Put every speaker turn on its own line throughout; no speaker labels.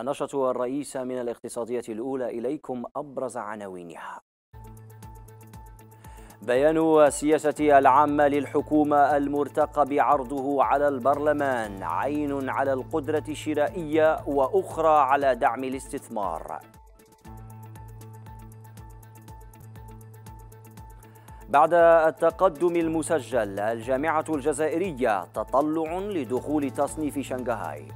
النشرة الرئيسة من الاقتصادية الأولى إليكم أبرز عناوينها بيان سياسة العامة للحكومة المرتقب عرضه على البرلمان عين على القدرة الشرائية وأخرى على دعم الاستثمار بعد التقدم المسجل الجامعة الجزائرية تطلع لدخول تصنيف شنغهاي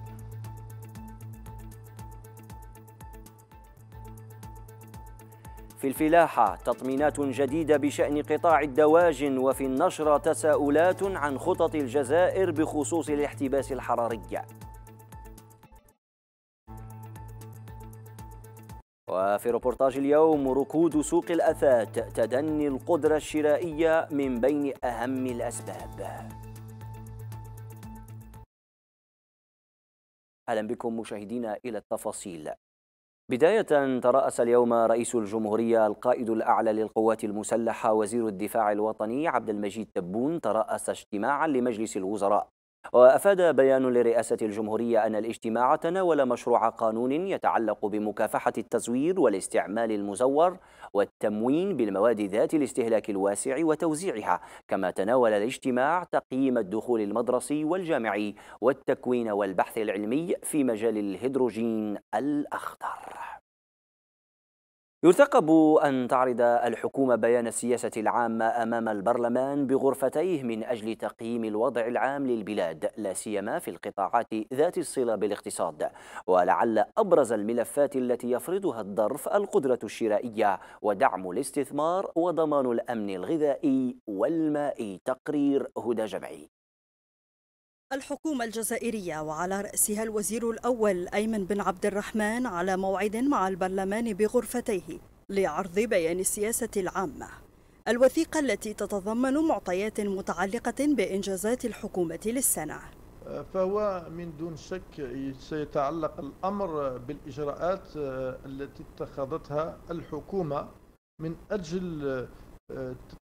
في الفلاحة تطمينات جديدة بشأن قطاع الدواجن وفي النشرة تساؤلات عن خطط الجزائر بخصوص الاحتباس الحراري وفي روبورتاج اليوم ركود سوق الأثاث تدني القدرة الشرائية من بين أهم الأسباب أهلا بكم مشاهدينا إلى التفاصيل بداية ترأس اليوم رئيس الجمهورية القائد الأعلى للقوات المسلحة وزير الدفاع الوطني عبد المجيد تبون ترأس اجتماعا لمجلس الوزراء وأفاد بيان لرئاسة الجمهورية أن الاجتماع تناول مشروع قانون يتعلق بمكافحة التزوير والاستعمال المزور والتموين بالمواد ذات الاستهلاك الواسع وتوزيعها كما تناول الاجتماع تقييم الدخول المدرسي والجامعي والتكوين والبحث العلمي في مجال الهيدروجين الأخضر يرتقب أن تعرض الحكومة بيان السياسة العامة أمام البرلمان بغرفتيه من أجل تقييم الوضع العام للبلاد لا سيما في القطاعات ذات الصلة بالاقتصاد ولعل أبرز الملفات التي يفرضها الظرف القدرة الشرائية ودعم الاستثمار وضمان الأمن الغذائي والمائي تقرير هدى
جمعي
الحكومة الجزائرية وعلى رأسها الوزير الأول أيمن بن عبد الرحمن على موعد مع البرلمان بغرفتيه لعرض بيان السياسة العامة الوثيقة التي تتضمن معطيات متعلقة بإنجازات الحكومة للسنة
فهو من دون شك سيتعلق الأمر بالإجراءات التي اتخذتها الحكومة من أجل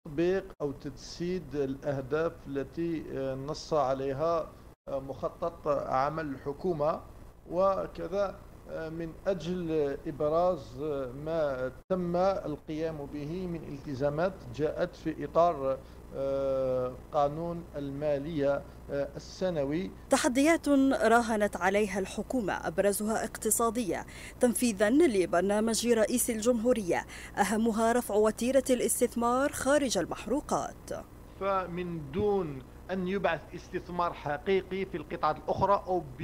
تطبيق أو تجسيد الأهداف التي نص عليها مخطط عمل الحكومة وكذا آه، من أجل إبراز آه، ما تم القيام به من التزامات جاءت في إطار آه، قانون المالية السنوي تحديات راهنت عليها الحكومة
أبرزها اقتصادية تنفيذا لبرنامج رئيس الجمهورية أهمها رفع وتيرة الاستثمار خارج المحروقات
فمن دون ان يبعث استثمار حقيقي في القطاعات الاخرى او ب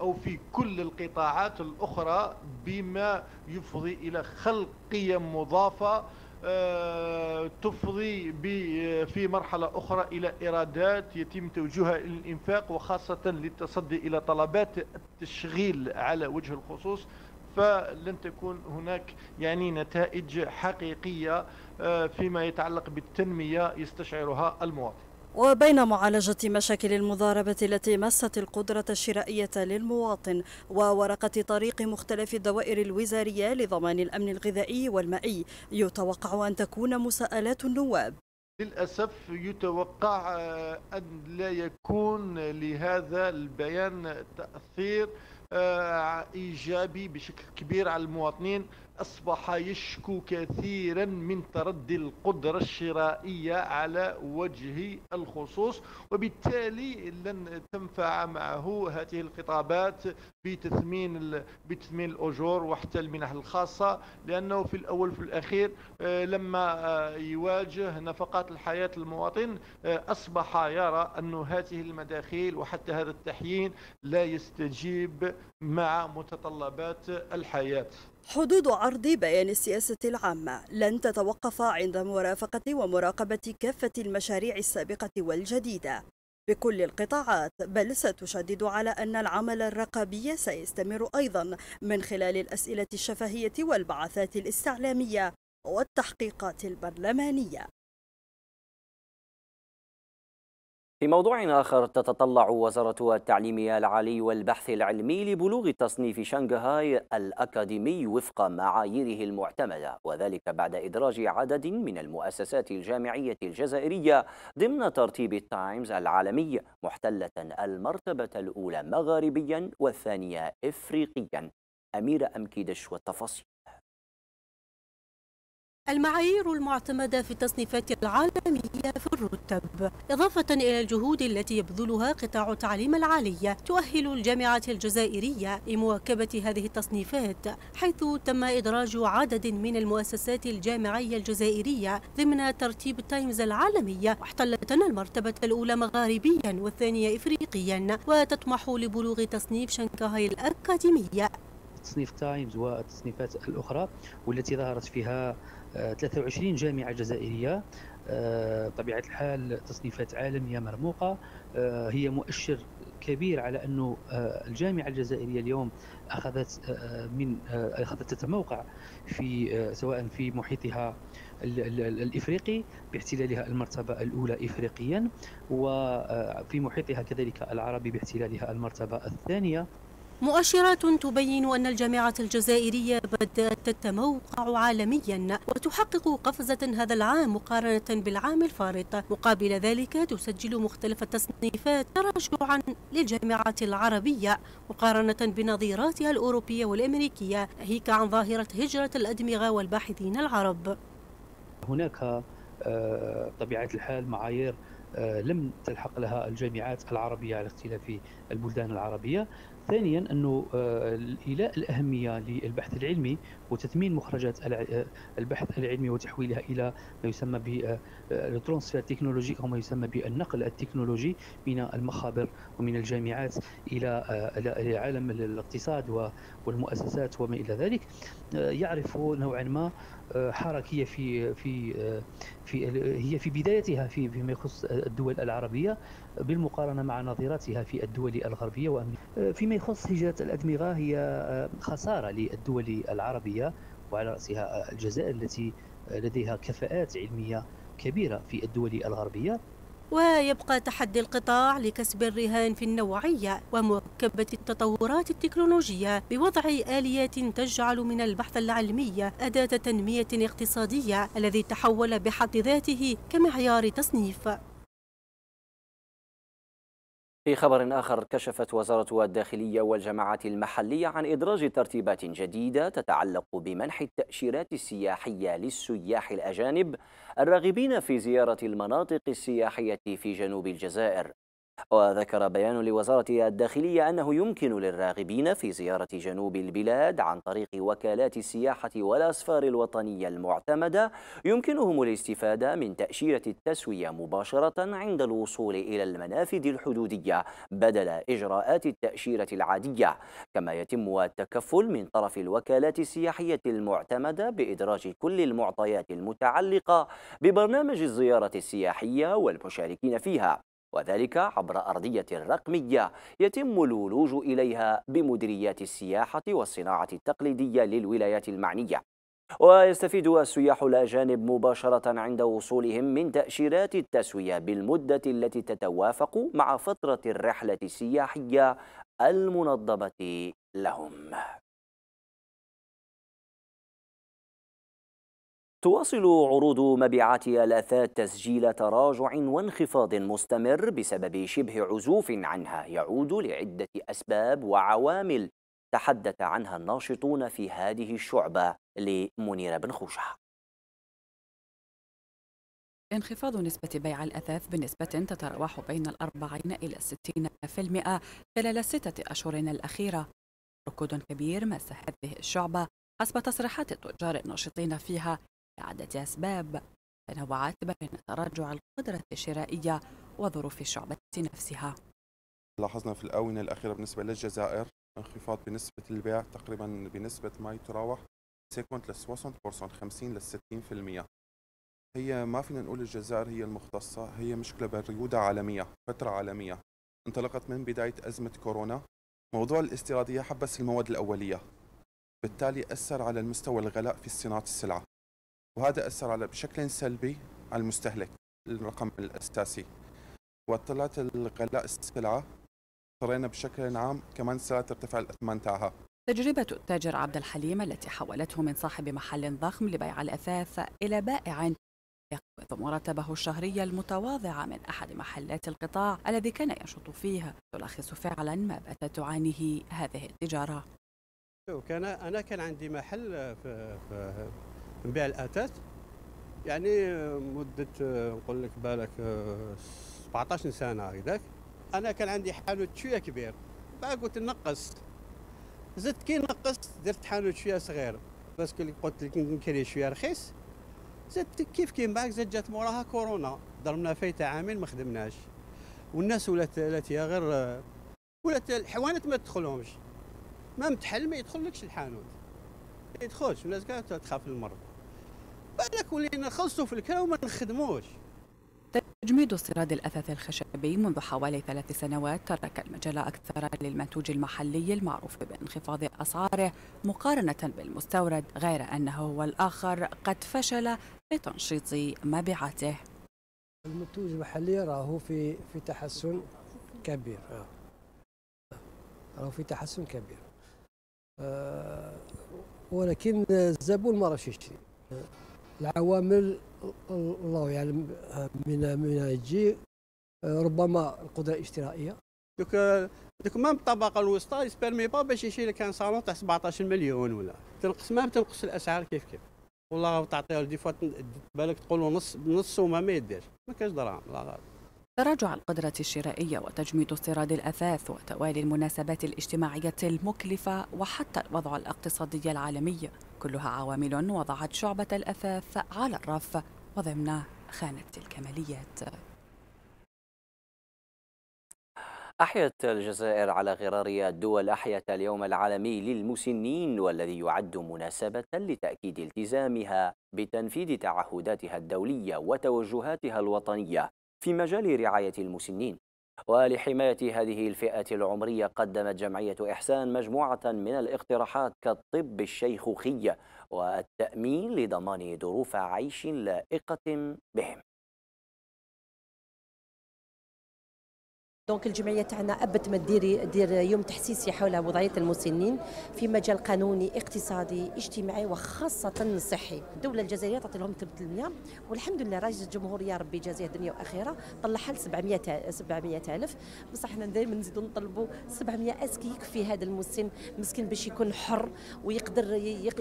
او في كل القطاعات الاخرى بما يفضي الى خلق قيم مضافه آه، تفضي في مرحلة أخرى إلى إيرادات يتم توجيهها إلى الإنفاق وخاصة للتصدي إلى طلبات التشغيل على وجه الخصوص فلن تكون هناك يعني نتائج حقيقية آه، فيما يتعلق بالتنمية يستشعرها المواطن
وبين معالجة مشاكل المضاربة التي مست القدرة الشرائية للمواطن وورقة طريق مختلف الدوائر الوزارية لضمان الأمن الغذائي والمائي يتوقع
أن تكون مساءلات النواب للأسف يتوقع آه، أن لا يكون لهذا البيان تأثير آه، إيجابي بشكل كبير على المواطنين أصبح يشكو كثيرا من تردي القدرة الشرائية على وجه الخصوص وبالتالي لن تنفع معه هذه الخطابات بتثمين بتثمين الاجور وحتى المنح الخاصه لانه في الاول في الاخير آه، لما آه، يواجه نفقات الحياه المواطن آه، اصبح يرى ان هذه المداخيل وحتى هذا التحيين لا يستجيب مع متطلبات الحياه
حدود عرض بيان السياسة العامة لن تتوقف عند مرافقة ومراقبة كافة المشاريع السابقة والجديدة بكل القطاعات بل ستشدد على أن العمل الرقابي سيستمر أيضا من خلال الأسئلة الشفهية والبعثات الاستعلامية والتحقيقات البرلمانية
في موضوع آخر تتطلع وزارة التعليم العالي والبحث العلمي لبلوغ تصنيف شنغهاي الأكاديمي وفق معاييره المعتمدة وذلك بعد إدراج عدد من المؤسسات الجامعية الجزائرية ضمن ترتيب التايمز العالمي محتلة المرتبة الأولى مغاربيا والثانية إفريقيا أمير أمكيدش والتفاصيل
المعايير المعتمدة في التصنيفات العالمية في الرتب إضافة إلى الجهود التي يبذلها قطاع التعليم العالي تؤهل الجامعة الجزائرية لمواكبة هذه التصنيفات حيث تم إدراج عدد من المؤسسات الجامعية الجزائرية ضمن ترتيب تايمز العالمية واحتلتنا المرتبة الأولى مغاربيا والثانية إفريقيا وتطمح لبلوغ تصنيف شنكهاي الأكاديمية
تصنيف تايمز والتصنيفات الأخرى والتي ظهرت فيها 23 جامعة جزائرية آه، بطبيعة الحال تصنيفات عالمية مرموقة آه، هي مؤشر كبير على أن آه، الجامعة الجزائرية اليوم أخذت من أخذت تتموقع في سواء في محيطها الافريقي باحتلالها المرتبه الاولى افريقيا وفي محيطها كذلك العربي باحتلالها المرتبه الثانيه
مؤشرات تبين أن الجامعة الجزائرية بدأت تتموقع عالميا وتحقق قفزة هذا العام مقارنة بالعام الفارط مقابل ذلك تسجل مختلف التصنيفات تراجعا للجامعات العربية مقارنة بنظيراتها الأوروبية والأمريكية ناهيك عن ظاهرة هجرة الأدمغة والباحثين العرب
هناك آه، طبيعة الحال معايير آه، لم تلحق لها الجامعات العربية على اختلاف البلدان العربية ثانيا انه آه، الايلاء الاهميه للبحث العلمي وتثمين مخرجات آه، البحث العلمي وتحويلها الى ما يسمى بالترونسفير آه، آه، تكنولوجي او ما يسمى بالنقل التكنولوجي من المخابر ومن الجامعات الى الى عالم الاقتصاد والمؤسسات وما الى ذلك يعرف نوعا ما حركيه في في في هي في بدايتها في فيما يخص الدول العربيه بالمقارنه مع نظيراتها في الدول الغربيه وأمريكا. فيما يخص هجره الادمغه هي خساره للدول العربيه الجزائرية وعلى رأسها الجزائر التي لديها كفاءات علمية كبيرة في الدول الغربية ويبقى تحدي
القطاع لكسب الرهان في النوعية ومركبة التطورات التكنولوجية بوضع آليات تجعل من البحث العلمي أداة تنمية اقتصادية الذي تحول بحد ذاته كمعيار تصنيف
في خبر آخر كشفت وزارة الداخلية والجماعات المحلية عن إدراج ترتيبات جديدة تتعلق بمنح التأشيرات السياحية للسياح الأجانب الراغبين في زيارة المناطق السياحية في جنوب الجزائر وذكر بيان لوزارة الداخلية أنه يمكن للراغبين في زيارة جنوب البلاد عن طريق وكالات السياحة والأسفار الوطنية المعتمدة يمكنهم الاستفادة من تأشيرة التسوية مباشرة عند الوصول إلى المنافذ الحدودية بدل إجراءات التأشيرة العادية كما يتم التكفل من طرف الوكالات السياحية المعتمدة بإدراج كل المعطيات المتعلقة ببرنامج الزيارة السياحية والمشاركين فيها وذلك عبر أرضية رقمية يتم الولوج إليها بمديريات السياحة والصناعة التقليدية للولايات المعنية ويستفيد السياح الأجانب مباشرة عند وصولهم من تأشيرات التسوية بالمدة التي تتوافق مع فترة الرحلة السياحية المنظمة لهم تواصل عروض مبيعات الاثاث تسجيل تراجع وانخفاض مستمر بسبب شبه عزوف عنها يعود لعده اسباب وعوامل تحدث عنها الناشطون في هذه الشعبه لمنير بن خوشه.
انخفاض نسبة بيع الأثاث بنسبة تتراوح بين الأربعين إلى الستين في المئة خلال الستة أشهر الأخيرة ركود كبير مس هذه الشعبة حسب تصريحات التجار الناشطين فيها لعدة أسباب تنوعت بين تراجع القدرة الشرائية وظروف الشعبة نفسها
لاحظنا في الآونة الأخيرة بالنسبة للجزائر انخفاض بنسبة البيع تقريبا بنسبة ما يتراوح 50 لل 60% هي ما فينا نقول الجزائر هي المختصة هي مشكلة بريودة عالمية فترة عالمية انطلقت من بداية أزمة كورونا موضوع الاستيرادية حبس المواد الأولية بالتالي أثر على المستوى الغلاء في صناعة السلعة وهذا أثر على بشكل سلبي على المستهلك الرقم الأساسي وطلعت الغلاء السلعة اضطرينا بشكل عام كمان سلعة ترتفع الأثمان تاعها
تجربة التاجر عبد الحليم التي حولته من صاحب محل ضخم لبيع الأثاث إلى بائع يقبض مرتبه الشهري المتواضع من أحد محلات القطاع الذي كان ينشط فيها تلخص فعلا ما باتت تعانيه هذه التجارة
شوف أنا أنا كان عندي محل في, في نبيع الاثاث يعني مده نقول لك بالك 17 سنه هكذاك انا كان عندي حانوت شويه كبير بعد قلت نقص زدت كي نقصت درت حانوت شويه صغير باسكو اللي قلت لك نكري شويه رخيص زدت كيف كيف بعد زدت جات موراها كورونا ضربنا فايته عامين ما خدمناش والناس ولات ولات هي غير ولات الحوانت ما تدخلهمش ما متحل ما يدخلكش الحانوت ما يدخلش الناس كاع تخاف المرض بالك ولينا نخلصوا في الكرا وما نخدموش تجميد استيراد الأثاث الخشبي
منذ حوالي ثلاث سنوات ترك المجال أكثر للمنتوج المحلي المعروف بانخفاض أسعاره مقارنة بالمستورد غير أنه هو الآخر قد فشل بتنشيط مبيعاته
المنتوج المحلي راهو في في
تحسن كبير آه. راهو في تحسن كبير آه، ولكن الزبون ما راهش يشتري العوامل الله يعلم من من تجي ربما القدره الاشترائيه
دوك دوك مام الطبقه الوسطى يسبيرمي با باش يشري كان صالون تاع 17 مليون ولا تنقص مام تنقص الاسعار كيف كيف والله تعطيه دي فوا بالك تقول نص نص وما ما يديرش ما كاش دراهم لا غالب
تراجع القدرة الشرائية وتجميد استيراد الأثاث وتوالي المناسبات الاجتماعية المكلفة وحتى الوضع الاقتصادي العالمي كلها عوامل وضعت شعبة الأثاث على الرف وضمن خانة الكماليات
أحيت الجزائر على غرار الدول أحيت اليوم العالمي للمسنين والذي يعد مناسبة لتأكيد التزامها بتنفيذ تعهداتها الدولية وتوجهاتها الوطنية في مجال رعاية المسنين ولحماية هذه الفئة العمرية قدمت جمعية إحسان مجموعة من الاقتراحات كالطب الشيخوخية والتأمين لضمان ظروف عيش لائقة بهم
دونك الجمعيه تاعنا ابت ما دير دير يوم تحسيسي حول وضعيه المسنين في مجال قانوني اقتصادي اجتماعي وخاصه صحي الدوله الجزائريه تعطي لهم تبدلنا والحمد لله رئيس الجمهوريه ربي جزاه دنيا واخره طلعها ل 700 700 الف بصح حنا دائما نزيدوا نطلبوا 700 اسكي يكفي هذا المسن مسكين باش يكون حر ويقدر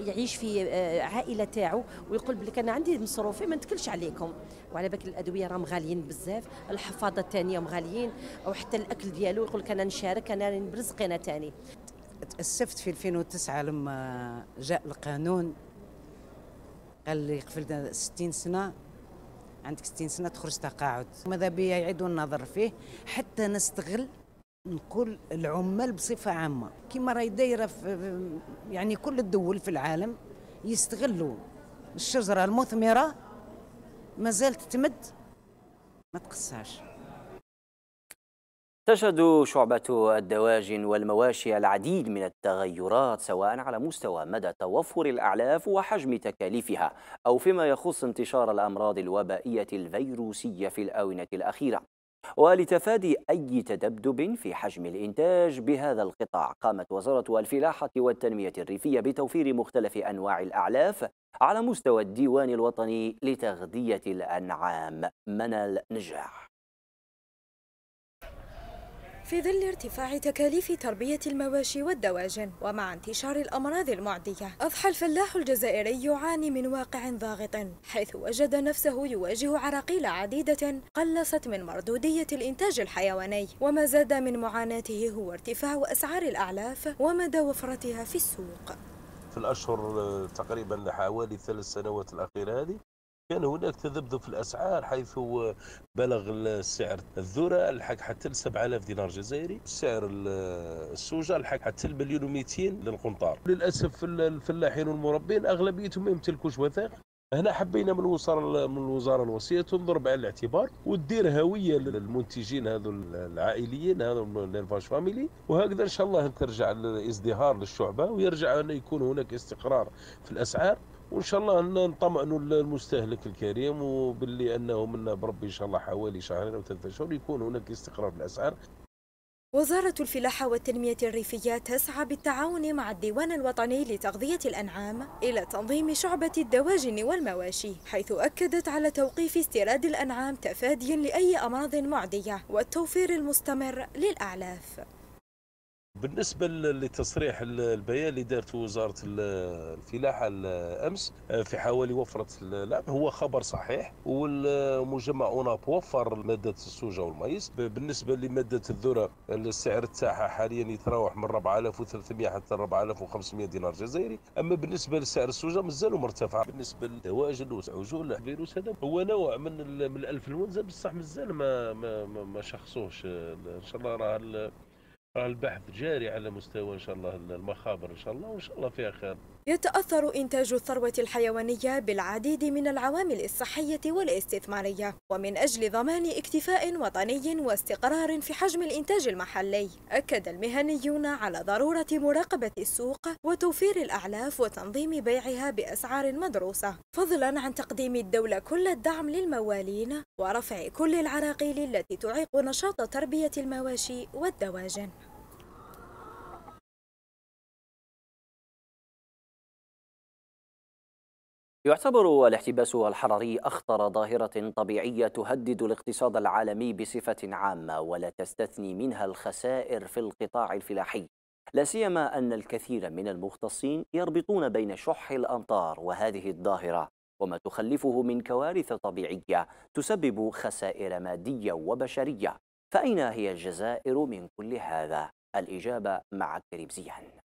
يعيش في آه، عائله تاعو ويقول بلي انا عندي مصروفي ما نتكلش عليكم وعلى بالك الادويه راهم غاليين بزاف الحفاضه الثانيه غاليين او حتى الاكل ديالو يقول لك انا نشارك انا راني برزقي انا ثاني تاسفت في 2009 لما جاء القانون قال لي قفلت 60 سنه عندك 60 سنه تخرج تقاعد ماذا بيا يعيدوا النظر فيه حتى نستغل نقول العمال بصفه عامه كما راهي دايره في يعني كل الدول في العالم يستغلوا الشجره المثمره زالت تمد ما تقصهاش
تشهد شعبة الدواجن والمواشي العديد من التغيرات سواء على مستوى مدى توفر الأعلاف وحجم تكاليفها أو فيما يخص انتشار الأمراض الوبائية الفيروسية في الآونة الأخيرة ولتفادي أي تذبذب في حجم الإنتاج بهذا القطاع قامت وزارة الفلاحة والتنمية الريفية بتوفير مختلف أنواع الأعلاف على مستوى الديوان الوطني لتغذية الأنعام منال نجاح
في ظل ارتفاع تكاليف تربية المواشي والدواجن ومع انتشار الأمراض المعدية أضحى الفلاح الجزائري يعاني من واقع ضاغط حيث وجد نفسه يواجه عراقيل عديدة قلصت من مردودية الإنتاج الحيواني وما زاد من معاناته هو ارتفاع أسعار الأعلاف ومدى وفرتها في السوق
في الأشهر تقريبا حوالي ثلاث سنوات الأخيرة هذه كان هناك تذبذب في الأسعار حيث بلغ السعر الذرة الحق حتى ل 7000 دينار جزائري سعر السوجة الحق حتى المليون و200 للقنطار للأسف الفلاحين والمربين أغلبيتهم ما يمتلكوش وثائق هنا حبينا من الوزاره من الوزاره الوصيه تنظر بعين الاعتبار وتدير هويه للمنتجين هذو العائليين هذو الانفاج فاميلي وهكذا ان شاء الله ترجع الازدهار للشعبه ويرجع ان يكون هناك استقرار في الاسعار وان شاء الله نطمئنوا المستهلك الكريم وباللي انه منا بربي ان شاء الله حوالي شهرين او ثلاثة اشهر يكون هناك استقرار في الاسعار
وزارة الفلاحة والتنمية الريفية تسعى بالتعاون مع الديوان الوطني لتغذية الأنعام إلى تنظيم شعبة الدواجن والمواشي حيث أكدت على توقيف استيراد الأنعام تفاديا لأي أمراض معدية والتوفير المستمر للأعلاف
بالنسبه لتصريح البيان اللي دارته وزاره الفلاحه امس آه، في حوالي وفره اللعب هو خبر صحيح والمجمع اوناب وفر ماده السوجه والمايس بالنسبه لماده الذره السعر تاعها حاليا يتراوح من 4300 حتى 4500 دينار جزائري اما بالنسبه لسعر السوجه مازالوا مرتفع بالنسبه للدواجن والعجول الفيروس هذا هو نوع من من الانفلونزا بصح مازال ما ما, ما, ما شخصوش آه، ان شاء الله راه البحث جاري على مستوى ان شاء الله المخابر ان شاء الله وان شاء الله فيها خير
يتأثر إنتاج الثروة الحيوانية بالعديد من العوامل الصحية والاستثمارية ومن أجل ضمان اكتفاء وطني واستقرار في حجم الإنتاج المحلي أكد المهنيون على ضرورة مراقبة السوق وتوفير الأعلاف وتنظيم بيعها بأسعار مدروسة فضلا عن تقديم الدولة كل الدعم للموالين ورفع كل العراقيل التي تعيق نشاط
تربية المواشي والدواجن
يعتبر الاحتباس الحراري أخطر ظاهرة طبيعية تهدد الاقتصاد العالمي بصفة عامة ولا تستثني منها الخسائر في القطاع الفلاحي لا سيما أن الكثير من المختصين يربطون بين شح الأمطار وهذه الظاهرة وما تخلفه من كوارث طبيعية تسبب خسائر مادية وبشرية فأين هي الجزائر من كل هذا؟ الإجابة مع كريم زيان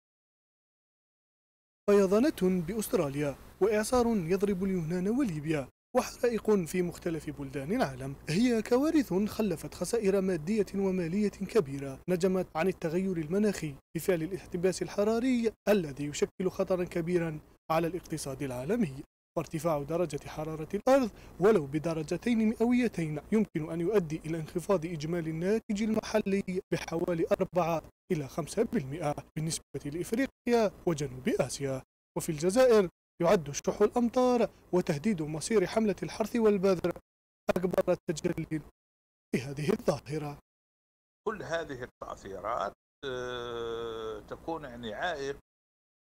فيضانة بأستراليا وإعصار يضرب اليونان وليبيا وحرائق في مختلف بلدان العالم هي كوارث خلفت خسائر مادية ومالية كبيرة نجمت عن التغير المناخي بفعل الاحتباس الحراري الذي يشكل خطرا كبيرا على الاقتصاد العالمي وارتفاع درجة حرارة الأرض ولو بدرجتين مئويتين يمكن أن يؤدي إلى انخفاض إجمالي الناتج المحلي بحوالي 4 إلى 5% بالنسبة لإفريقيا وجنوب آسيا وفي الجزائر يعد شح الأمطار وتهديد مصير حملة الحرث والبذر أكبر التجلي لهذه الظاهرة
كل هذه التأثيرات آه، تكون يعني عائق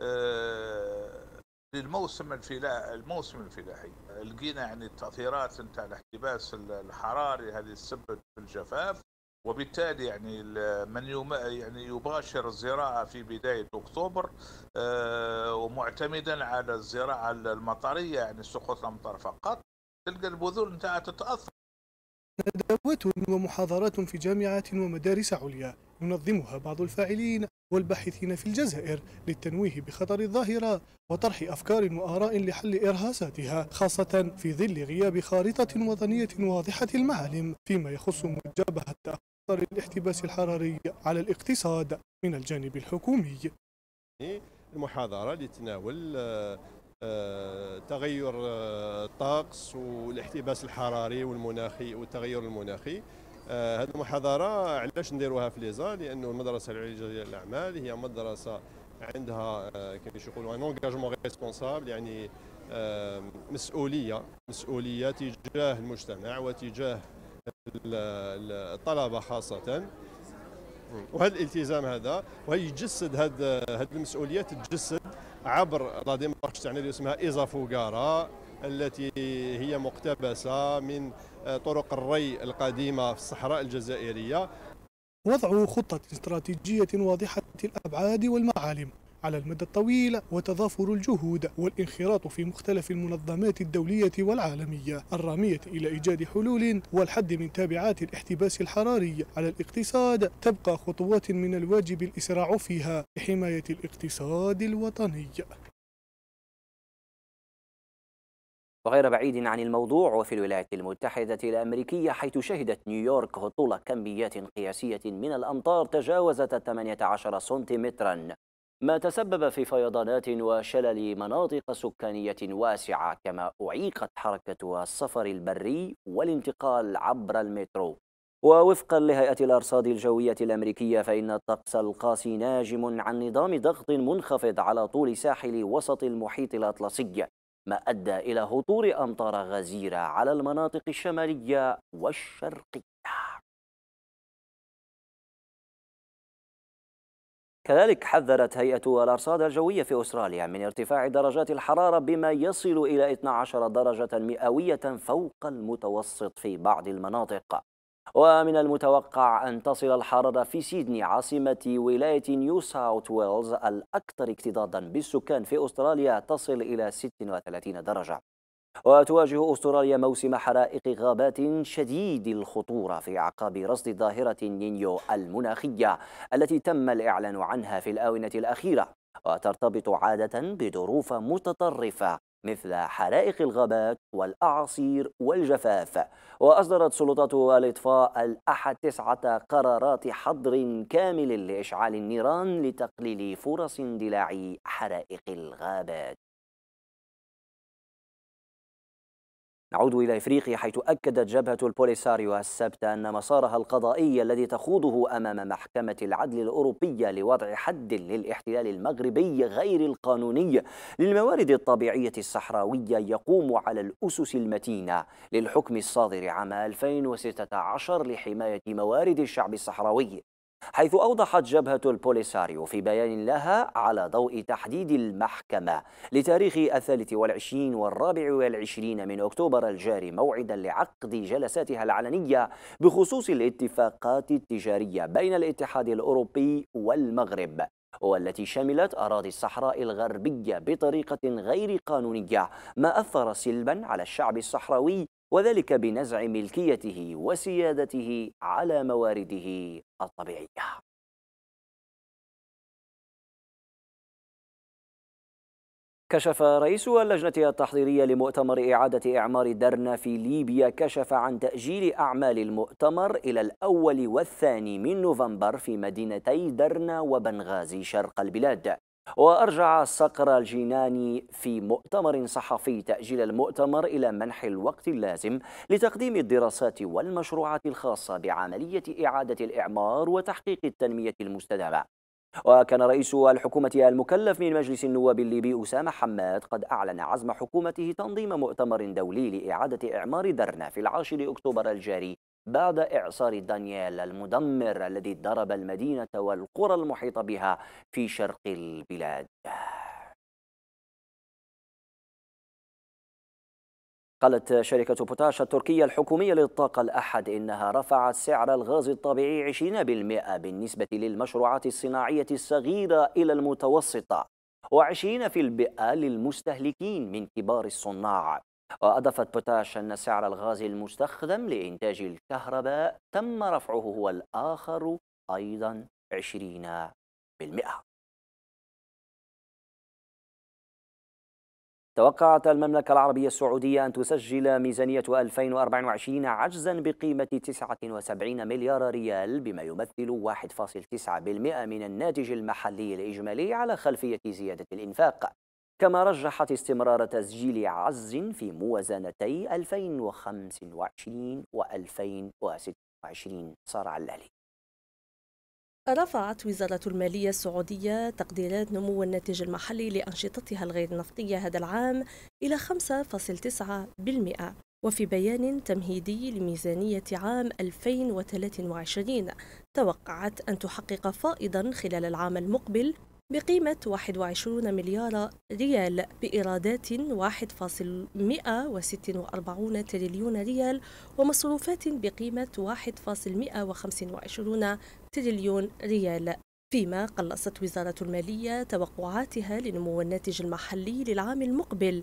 آه، للموسم الفلاحي الموسم الفلاحي لقينا يعني التاثيرات نتاع الاحتباس الحراري هذه تسبب في الجفاف وبالتالي يعني من يعني يباشر الزراعه في بدايه اكتوبر آه، ومعتمدا على الزراعه المطريه يعني سقوط الامطار فقط تلقى البذور نتاعها تتاثر
ندوات ومحاضرات في جامعات ومدارس عليا ينظمها بعض الفاعلين والباحثين في الجزائر للتنويه بخطر الظاهرة وطرح أفكار وآراء لحل إرهاساتها خاصة في ظل غياب خارطة وطنية واضحة المعالم فيما يخص مجابهة أثر الاحتباس الحراري على الاقتصاد من الجانب الحكومي
المحاضرة لتناول آه، تغير آه، الطقس والاحتباس الحراري والمناخي والتغير المناخي آه، هذه المحاضرة علاش نديروها في ليزا لأنه المدرسة العليا للأعمال هي مدرسة عندها كما يقولوا ان انغاجمون ريسبونسابل يعني مسؤولية مسؤولية تجاه المجتمع وتجاه الطلبة خاصة وهذا الالتزام هذا وهي يجسد هذه المسؤولية تتجسد عبر لا ديمارش اللي اسمها ايزافوغارا التي هي مقتبسه من آه، طرق الري القديمه في الصحراء الجزائريه
وضع خطه استراتيجيه واضحه الابعاد والمعالم على المدى الطويل وتضافر الجهود والانخراط في مختلف المنظمات الدولية والعالمية الرامية إلى إيجاد حلول والحد من تابعات الاحتباس الحراري على الاقتصاد تبقى خطوات من الواجب الإسراع فيها لحماية الاقتصاد الوطني
وغير بعيد عن الموضوع وفي الولايات المتحدة الأمريكية حيث شهدت نيويورك هطول كميات قياسية من الأمطار تجاوزت 18 سنتيمترا ما تسبب في فيضانات وشلل مناطق سكانية واسعة كما أعيقت حركة السفر البري والانتقال عبر المترو ووفقا لهيئة الأرصاد الجوية الأمريكية فإن الطقس القاسي ناجم عن نظام ضغط منخفض على طول ساحل وسط المحيط الأطلسي ما أدى إلى هطول أمطار غزيرة على المناطق الشمالية والشرقية كذلك حذرت هيئة الأرصاد الجوية في أستراليا من ارتفاع درجات الحرارة بما يصل إلى 12 درجة مئوية فوق المتوسط في بعض المناطق ومن المتوقع أن تصل الحرارة في سيدني عاصمة ولاية نيو ساوث ويلز الأكثر اكتضاضا بالسكان في أستراليا تصل إلى 36 درجة وتواجه أستراليا موسم حرائق غابات شديد الخطورة في أعقاب رصد ظاهرة نينيو المناخية التي تم الإعلان عنها في الآونة الأخيرة وترتبط عادة بظروف متطرفة مثل حرائق الغابات والأعاصير والجفاف وأصدرت سلطات الإطفاء الأحد تسعة قرارات حظر كامل لإشعال النيران لتقليل فرص اندلاع حرائق الغابات نعود إلى إفريقيا حيث أكدت جبهة البوليساريو السبت أن مسارها القضائي الذي تخوضه أمام محكمة العدل الأوروبية لوضع حد للاحتلال المغربي غير القانوني للموارد الطبيعية الصحراوية يقوم على الأسس المتينة للحكم الصادر عام 2016 لحماية موارد الشعب الصحراوي حيث أوضحت جبهة البوليساريو في بيان لها على ضوء تحديد المحكمة لتاريخ الثالث والعشرين والرابع والعشرين من أكتوبر الجاري موعدا لعقد جلساتها العلنية بخصوص الاتفاقات التجارية بين الاتحاد الأوروبي والمغرب والتي شملت أراضي الصحراء الغربية بطريقة غير قانونية ما أثر سلبا على الشعب الصحراوي وذلك بنزع ملكيته وسيادته على موارده الطبيعيه كشف رئيس اللجنة التحضيرية لمؤتمر إعادة إعمار درنا في ليبيا كشف عن تأجيل أعمال المؤتمر إلى الأول والثاني من نوفمبر في مدينتي درنا وبنغازي شرق البلاد وأرجع صقر الجيناني في مؤتمر صحفي تأجيل المؤتمر إلى منح الوقت اللازم لتقديم الدراسات والمشروعات الخاصة بعملية إعادة الإعمار وتحقيق التنمية المستدامة وكان رئيس الحكومة المكلف من مجلس النواب الليبي أسامة حماد قد أعلن عزم حكومته تنظيم مؤتمر دولي لإعادة إعمار درنا في العاشر أكتوبر الجاري بعد إعصار دانيال المدمر الذي ضرب المدينة والقرى المحيطة بها في شرق البلاد قالت شركة بوتاش التركية الحكومية للطاقة الأحد إنها رفعت سعر الغاز الطبيعي 20% بالنسبة للمشروعات الصناعية الصغيرة إلى المتوسطة و20% للمستهلكين من كبار الصناع وأضافت بوتاش أن سعر الغاز المستخدم لإنتاج الكهرباء تم رفعه هو الآخر أيضا 20 بالمئة توقعت المملكة العربية السعودية أن تسجل ميزانية 2024 عجزا بقيمة 79 مليار ريال بما يمثل 1.9% من الناتج المحلي الإجمالي على خلفية زيادة الإنفاق كما رجحت استمرار تسجيل عز في موازنتي 2025 و 2026 صار علالي
رفعت وزارة المالية السعودية تقديرات نمو الناتج المحلي لأنشطتها الغير نفطية هذا العام إلى 5.9% وفي بيان تمهيدي لميزانية عام 2023 توقعت أن تحقق فائضا خلال العام المقبل بقيمة 21 مليار ريال بإيرادات 1.146 تريليون ريال ومصروفات بقيمة 1.125 تريليون ريال فيما قلصت وزارة المالية توقعاتها لنمو الناتج المحلي للعام المقبل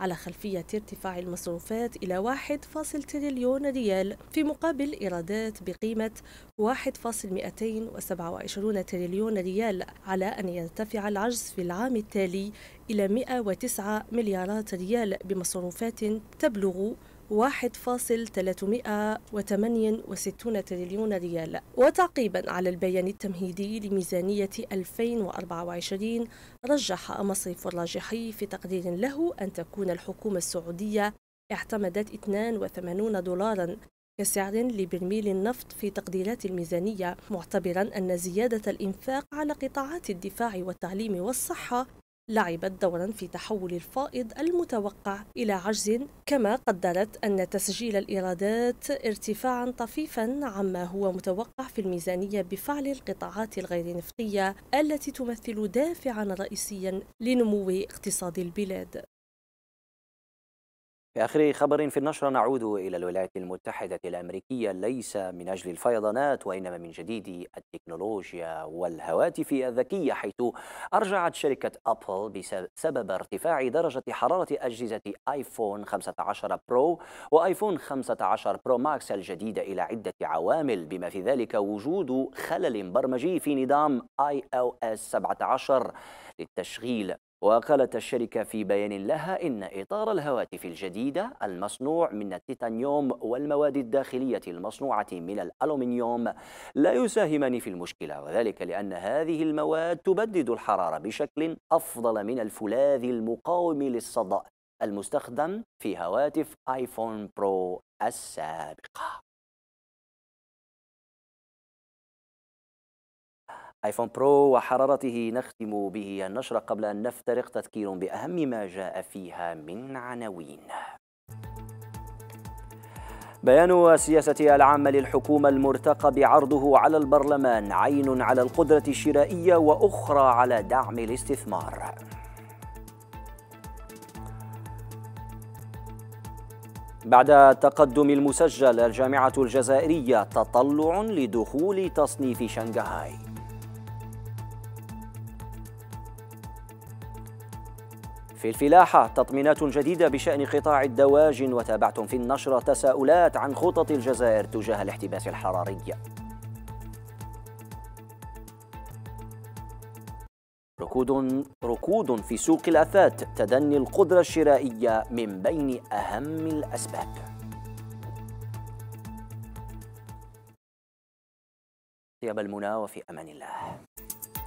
على خلفية ارتفاع المصروفات إلى 1 تريليون ريال في مقابل إيرادات بقيمة 1.227 تريليون ريال على أن يرتفع العجز في العام التالي إلى 109 مليارات ريال بمصروفات تبلغ 1.368 تريليون ريال وتعقيبا على البيان التمهيدي لميزانية 2024 رجح مصرف الراجحي في تقدير له أن تكون الحكومة السعودية اعتمدت 82 دولارا كسعر لبرميل النفط في تقديرات الميزانية معتبرا أن زيادة الإنفاق على قطاعات الدفاع والتعليم والصحة لعبت دورا في تحول الفائض المتوقع إلى عجز كما قدرت أن تسجيل الإيرادات ارتفاعا طفيفا عما هو متوقع في الميزانية بفعل القطاعات الغير نفطية التي تمثل دافعا رئيسيا لنمو اقتصاد البلاد
في آخر خبر في النشرة نعود إلى الولايات المتحدة الأمريكية ليس من أجل الفيضانات وإنما من جديد التكنولوجيا والهواتف الذكية حيث أرجعت شركة أبل بسبب ارتفاع درجة حرارة أجهزة آيفون 15 برو وآيفون 15 برو ماكس الجديدة إلى عدة عوامل بما في ذلك وجود خلل برمجي في نظام iOS 17 للتشغيل وقالت الشركة في بيان لها إن إطار الهواتف الجديدة المصنوع من التيتانيوم والمواد الداخلية المصنوعة من الألومنيوم لا يساهمان في المشكلة وذلك لأن هذه المواد تبدد الحرارة بشكل أفضل من الفولاذ المقاوم للصدأ المستخدم في هواتف آيفون برو السابقة ايفون برو وحرارته نختم به النشرة قبل أن نفترق تذكير بأهم ما جاء فيها من عناوين بيان السياسة العامة للحكومة المرتقب عرضه على البرلمان عين على القدرة الشرائية وأخرى على دعم الاستثمار بعد التقدم المسجل الجامعة الجزائرية تطلع لدخول تصنيف شنغهاي في الفلاحة تطمينات جديدة بشأن قطاع الدواجن وتابعتم في النشرة تساؤلات عن خطط الجزائر تجاه الاحتباس الحراري ركود ركود في سوق الاثاث تدني القدره الشرائيه من بين اهم الاسباب طيب المنى وفي امان الله